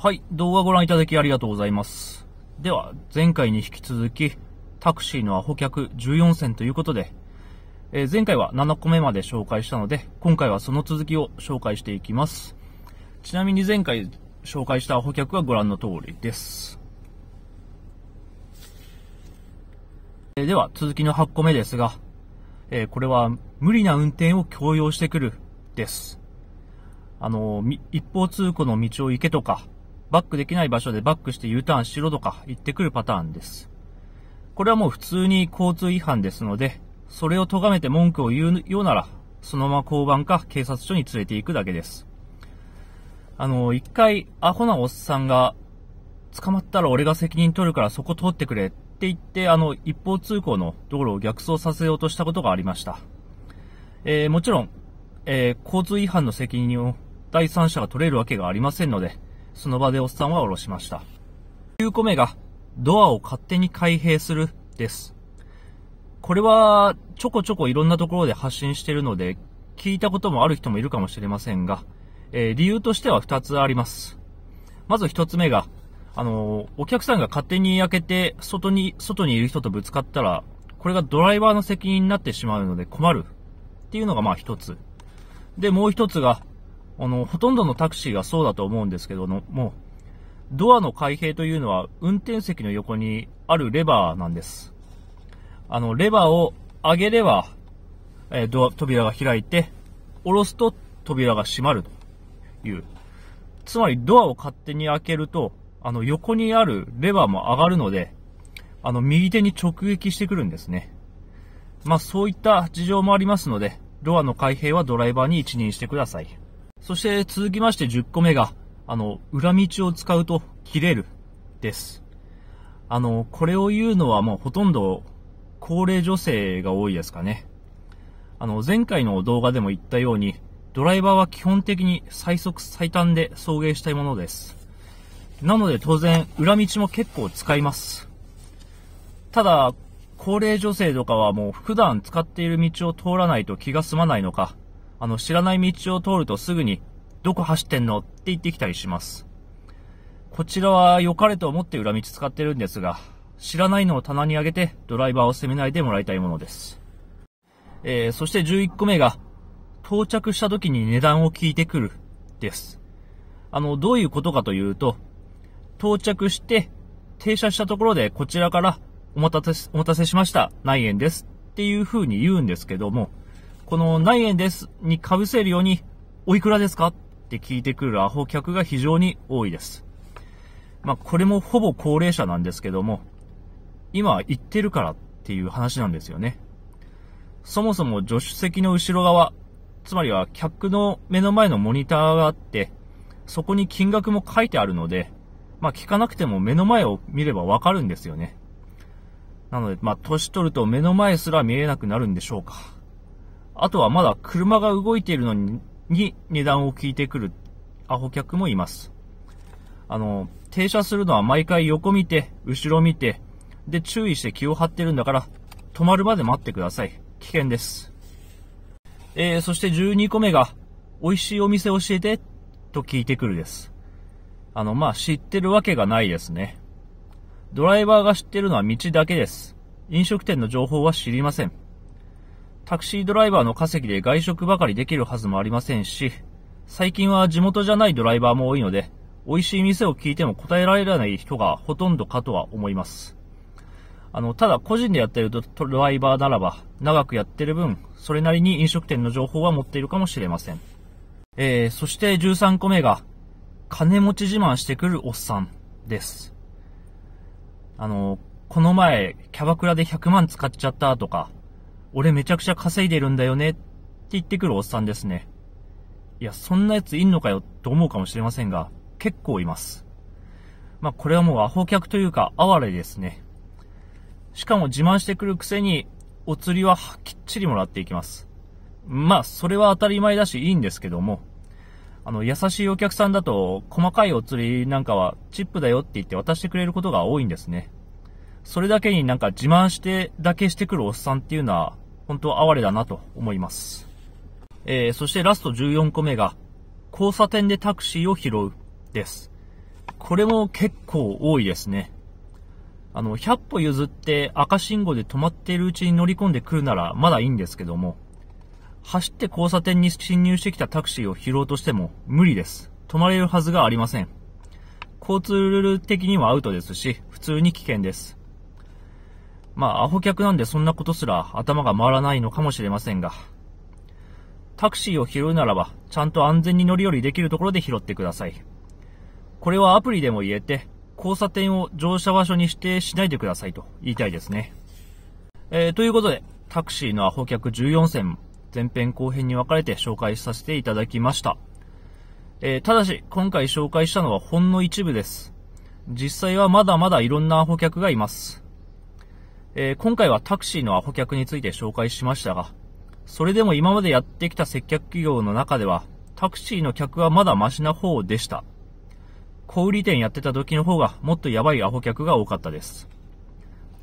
はい、動画ご覧いただきありがとうございます。では、前回に引き続き、タクシーのアホ客14選ということで、えー、前回は7個目まで紹介したので、今回はその続きを紹介していきます。ちなみに前回紹介したアホ客はご覧の通りです。えー、では、続きの8個目ですが、えー、これは無理な運転を強要してくるです。あの、一方通行の道を行けとか、バックできない場所でバックして U ターンしろとか言ってくるパターンです。これはもう普通に交通違反ですので、それを咎めて文句を言うようなら、そのまま交番か警察署に連れて行くだけです。あの、一回、アホなおっさんが、捕まったら俺が責任取るからそこ通ってくれって言って、あの、一方通行の道路を逆走させようとしたことがありました。えー、もちろん、えー、交通違反の責任を第三者が取れるわけがありませんので、その場でおっさんは降ろしました。9個目が、ドアを勝手に開閉するです。これは、ちょこちょこいろんなところで発信しているので、聞いたこともある人もいるかもしれませんが、えー、理由としては2つあります。まず1つ目が、あのー、お客さんが勝手に開けて、外に、外にいる人とぶつかったら、これがドライバーの責任になってしまうので困るっていうのがまあ一つ。で、もう一つが、あの、ほとんどのタクシーがそうだと思うんですけども、もう、ドアの開閉というのは運転席の横にあるレバーなんです。あの、レバーを上げれば、えー、ドア、扉が開いて、下ろすと扉が閉まるという。つまりドアを勝手に開けると、あの、横にあるレバーも上がるので、あの、右手に直撃してくるんですね。まあ、そういった事情もありますので、ドアの開閉はドライバーに一任してください。そして続きまして10個目が、あの、裏道を使うと切れるです。あの、これを言うのはもうほとんど高齢女性が多いですかね。あの、前回の動画でも言ったように、ドライバーは基本的に最速最短で送迎したいものです。なので当然、裏道も結構使います。ただ、高齢女性とかはもう普段使っている道を通らないと気が済まないのか、あの、知らない道を通るとすぐに、どこ走ってんのって言ってきたりします。こちらは良かれと思って裏道使ってるんですが、知らないのを棚に上げてドライバーを責めないでもらいたいものです。えー、そして11個目が、到着した時に値段を聞いてくる、です。あの、どういうことかというと、到着して、停車したところでこちらからお待たせ、お待たせしました、内縁ですっていう風に言うんですけども、この何円ですに被せるように、おいくらですかって聞いてくるアホ客が非常に多いです。まあ、これもほぼ高齢者なんですけども、今は行ってるからっていう話なんですよね。そもそも助手席の後ろ側、つまりは客の目の前のモニターがあって、そこに金額も書いてあるので、まあ聞かなくても目の前を見ればわかるんですよね。なので、まあ年取ると目の前すら見えなくなるんでしょうか。あとはまだ車が動いているのに、値段を聞いてくるアホ客もいます。あの、停車するのは毎回横見て、後ろ見て、で注意して気を張ってるんだから、止まるまで待ってください。危険です。えー、そして12個目が、美味しいお店教えて、と聞いてくるです。あの、まあ、知ってるわけがないですね。ドライバーが知ってるのは道だけです。飲食店の情報は知りません。タクシードライバーの稼ぎで外食ばかりできるはずもありませんし、最近は地元じゃないドライバーも多いので、美味しい店を聞いても答えられない人がほとんどかとは思います。あの、ただ個人でやってるドライバーならば、長くやってる分、それなりに飲食店の情報は持っているかもしれません。えー、そして13個目が、金持ち自慢してくるおっさんです。あの、この前、キャバクラで100万使っちゃったとか、俺めちゃくちゃ稼いでるんだよねって言ってくるおっさんですね。いや、そんなやついんのかよって思うかもしれませんが、結構います。まあ、これはもうアホ客というか、哀れですね。しかも自慢してくるくせに、お釣りはきっちりもらっていきます。まあ、それは当たり前だしいいんですけども、あの、優しいお客さんだと、細かいお釣りなんかはチップだよって言って渡してくれることが多いんですね。それだけになんか自慢してだけしてくるおっさんっていうのは、本当哀れだなと思います。えー、そしてラスト14個目が、交差点でタクシーを拾うです。これも結構多いですね。あの、100歩譲って赤信号で止まっているうちに乗り込んでくるならまだいいんですけども、走って交差点に進入してきたタクシーを拾おうとしても無理です。止まれるはずがありません。交通ルール的にはアウトですし、普通に危険です。まあ、アホ客なんでそんなことすら頭が回らないのかもしれませんが、タクシーを拾うならば、ちゃんと安全に乗り降りできるところで拾ってください。これはアプリでも言えて、交差点を乗車場所に指定しないでくださいと言いたいですね。えー、ということで、タクシーのアホ客14選、前編後編に分かれて紹介させていただきました。えー、ただし、今回紹介したのはほんの一部です。実際はまだまだいろんなアホ客がいます。えー、今回はタクシーのアホ客について紹介しましたが、それでも今までやってきた接客企業の中では、タクシーの客はまだマシな方でした。小売店やってた時の方がもっとやばいアホ客が多かったです。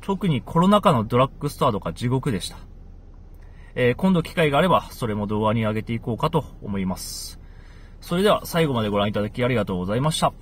特にコロナ禍のドラッグストアとか地獄でした。えー、今度機会があれば、それも動画に上げていこうかと思います。それでは最後までご覧いただきありがとうございました。